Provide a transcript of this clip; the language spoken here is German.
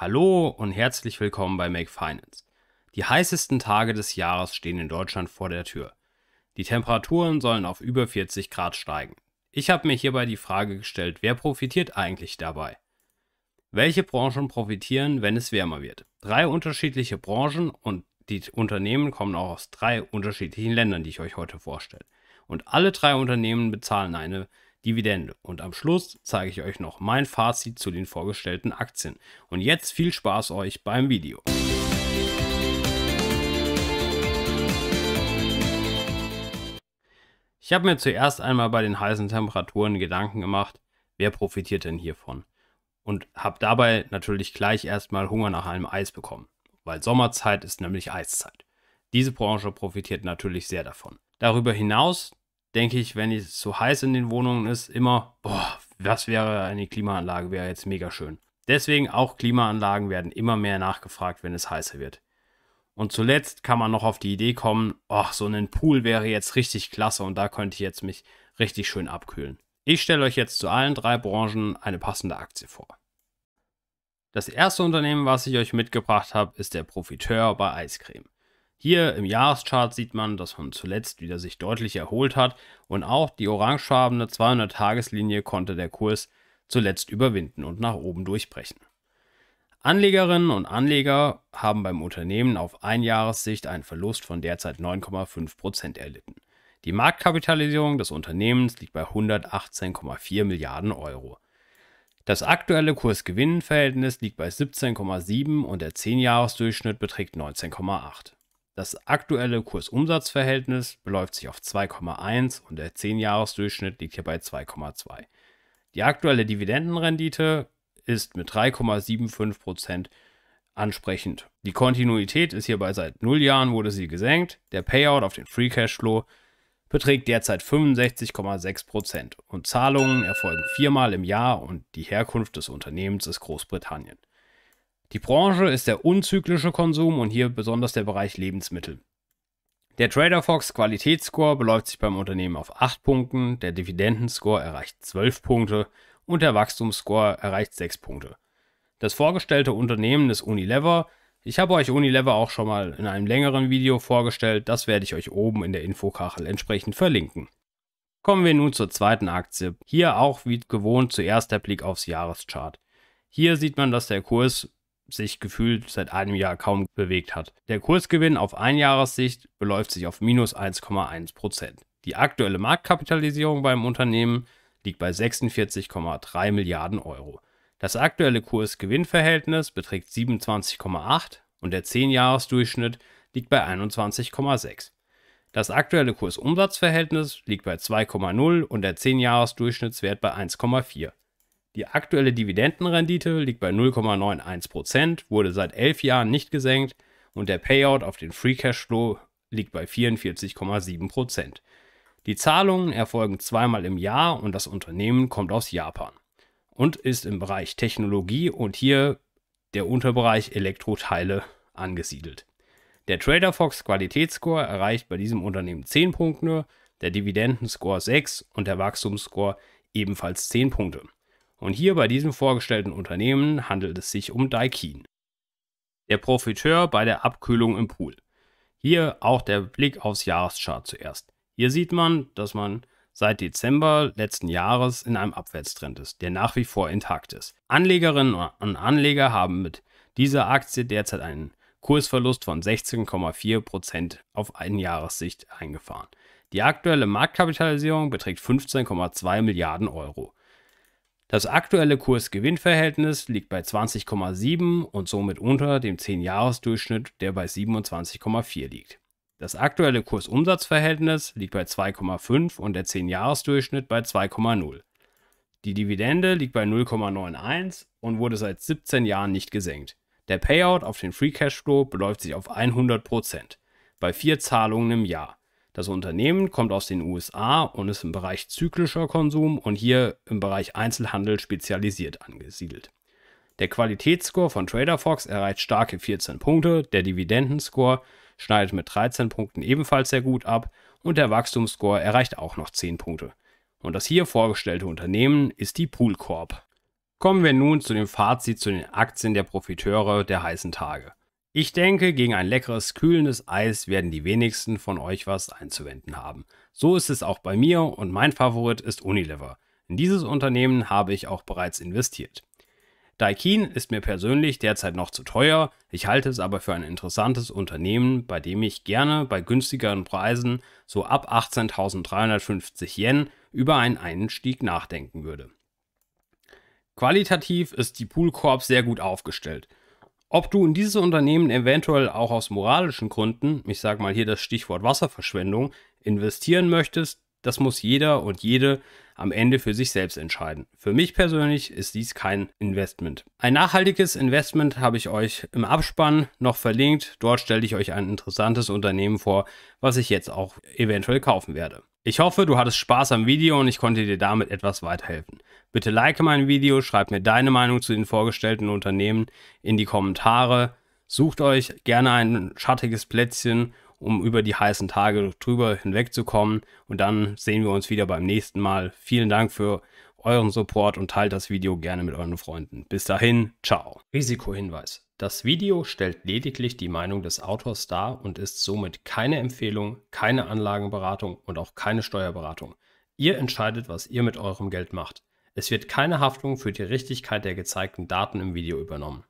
Hallo und herzlich willkommen bei Make Finance. Die heißesten Tage des Jahres stehen in Deutschland vor der Tür. Die Temperaturen sollen auf über 40 Grad steigen. Ich habe mir hierbei die Frage gestellt, wer profitiert eigentlich dabei? Welche Branchen profitieren, wenn es wärmer wird? Drei unterschiedliche Branchen und die Unternehmen kommen auch aus drei unterschiedlichen Ländern, die ich euch heute vorstelle. Und alle drei Unternehmen bezahlen eine Dividende. Und am Schluss zeige ich euch noch mein Fazit zu den vorgestellten Aktien. Und jetzt viel Spaß euch beim Video. Ich habe mir zuerst einmal bei den heißen Temperaturen Gedanken gemacht, wer profitiert denn hiervon? Und habe dabei natürlich gleich erstmal Hunger nach einem Eis bekommen, weil Sommerzeit ist nämlich Eiszeit. Diese Branche profitiert natürlich sehr davon. Darüber hinaus denke ich, wenn es so heiß in den Wohnungen ist, immer, boah, was wäre eine Klimaanlage, wäre jetzt mega schön. Deswegen auch Klimaanlagen werden immer mehr nachgefragt, wenn es heißer wird. Und zuletzt kann man noch auf die Idee kommen, ach, so ein Pool wäre jetzt richtig klasse und da könnte ich jetzt mich richtig schön abkühlen. Ich stelle euch jetzt zu allen drei Branchen eine passende Aktie vor. Das erste Unternehmen, was ich euch mitgebracht habe, ist der Profiteur bei Eiscreme. Hier im Jahreschart sieht man, dass man zuletzt wieder sich deutlich erholt hat und auch die orangefarbene 200-Tageslinie konnte der Kurs zuletzt überwinden und nach oben durchbrechen. Anlegerinnen und Anleger haben beim Unternehmen auf Einjahressicht einen Verlust von derzeit 9,5% erlitten. Die Marktkapitalisierung des Unternehmens liegt bei 118,4 Milliarden Euro. Das aktuelle Kurs-Gewinn-Verhältnis liegt bei 17,7 und der 10-Jahres-Durchschnitt beträgt 19,8. Das aktuelle Kursumsatzverhältnis beläuft sich auf 2,1 und der 10-Jahres-Durchschnitt liegt hier bei 2,2. Die aktuelle Dividendenrendite ist mit 3,75% ansprechend. Die Kontinuität ist hierbei seit 0 Jahren wurde sie gesenkt. Der Payout auf den Free Cashflow beträgt derzeit 65,6% und Zahlungen erfolgen viermal im Jahr und die Herkunft des Unternehmens ist Großbritannien. Die Branche ist der unzyklische Konsum und hier besonders der Bereich Lebensmittel. Der TraderFox Qualitätsscore beläuft sich beim Unternehmen auf 8 Punkten, der Dividendenscore erreicht 12 Punkte und der Wachstumsscore erreicht 6 Punkte. Das vorgestellte Unternehmen ist Unilever. Ich habe euch Unilever auch schon mal in einem längeren Video vorgestellt, das werde ich euch oben in der Infokachel entsprechend verlinken. Kommen wir nun zur zweiten Aktie. Hier auch wie gewohnt zuerst der Blick aufs Jahreschart. Hier sieht man, dass der Kurs sich gefühlt seit einem Jahr kaum bewegt hat. Der Kursgewinn auf Einjahressicht beläuft sich auf minus 1,1 Prozent. Die aktuelle Marktkapitalisierung beim Unternehmen liegt bei 46,3 Milliarden Euro. Das aktuelle Kursgewinnverhältnis beträgt 27,8 und der 10-Jahres-Durchschnitt liegt bei 21,6. Das aktuelle Kursumsatzverhältnis liegt bei 2,0 und der 10-Jahres-Durchschnittswert bei 1,4. Die aktuelle Dividendenrendite liegt bei 0,91%, wurde seit elf Jahren nicht gesenkt und der Payout auf den Free Cash Flow liegt bei 44,7%. Die Zahlungen erfolgen zweimal im Jahr und das Unternehmen kommt aus Japan und ist im Bereich Technologie und hier der Unterbereich Elektroteile angesiedelt. Der TraderFox Qualitätsscore erreicht bei diesem Unternehmen 10 Punkte, der Dividendenscore 6 und der Wachstumsscore ebenfalls 10 Punkte. Und hier bei diesem vorgestellten Unternehmen handelt es sich um Daikin. Der Profiteur bei der Abkühlung im Pool. Hier auch der Blick aufs Jahreschart zuerst. Hier sieht man, dass man seit Dezember letzten Jahres in einem Abwärtstrend ist, der nach wie vor intakt ist. Anlegerinnen und Anleger haben mit dieser Aktie derzeit einen Kursverlust von 16,4% auf Einjahressicht eingefahren. Die aktuelle Marktkapitalisierung beträgt 15,2 Milliarden Euro. Das aktuelle Kurs-Gewinn-Verhältnis liegt bei 20,7 und somit unter dem 10-Jahres-Durchschnitt, der bei 27,4 liegt. Das aktuelle Kurs-Umsatz-Verhältnis liegt bei 2,5 und der 10-Jahres-Durchschnitt bei 2,0. Die Dividende liegt bei 0,91 und wurde seit 17 Jahren nicht gesenkt. Der Payout auf den Free Cash Flow beläuft sich auf 100%, bei vier Zahlungen im Jahr. Das Unternehmen kommt aus den USA und ist im Bereich zyklischer Konsum und hier im Bereich Einzelhandel spezialisiert angesiedelt. Der Qualitätsscore von TraderFox erreicht starke 14 Punkte, der Dividendenscore schneidet mit 13 Punkten ebenfalls sehr gut ab und der Wachstumsscore erreicht auch noch 10 Punkte. Und das hier vorgestellte Unternehmen ist die Pool Corp. Kommen wir nun zu dem Fazit zu den Aktien der Profiteure der heißen Tage. Ich denke, gegen ein leckeres, kühlendes Eis werden die wenigsten von euch was einzuwenden haben. So ist es auch bei mir und mein Favorit ist Unilever. In dieses Unternehmen habe ich auch bereits investiert. Daikin ist mir persönlich derzeit noch zu teuer, ich halte es aber für ein interessantes Unternehmen, bei dem ich gerne bei günstigeren Preisen so ab 18.350 Yen über einen Einstieg nachdenken würde. Qualitativ ist die Poolcorp sehr gut aufgestellt ob du in dieses Unternehmen eventuell auch aus moralischen Gründen, ich sage mal hier das Stichwort Wasserverschwendung, investieren möchtest, das muss jeder und jede am Ende für sich selbst entscheiden. Für mich persönlich ist dies kein Investment. Ein nachhaltiges Investment habe ich euch im Abspann noch verlinkt. Dort stelle ich euch ein interessantes Unternehmen vor, was ich jetzt auch eventuell kaufen werde. Ich hoffe, du hattest Spaß am Video und ich konnte dir damit etwas weiterhelfen. Bitte like mein Video, schreib mir deine Meinung zu den vorgestellten Unternehmen in die Kommentare. Sucht euch gerne ein schattiges Plätzchen, um über die heißen Tage drüber hinwegzukommen. Und dann sehen wir uns wieder beim nächsten Mal. Vielen Dank für euren Support und teilt das Video gerne mit euren Freunden. Bis dahin, ciao. Risikohinweis. Das Video stellt lediglich die Meinung des Autors dar und ist somit keine Empfehlung, keine Anlagenberatung und auch keine Steuerberatung. Ihr entscheidet, was ihr mit eurem Geld macht. Es wird keine Haftung für die Richtigkeit der gezeigten Daten im Video übernommen.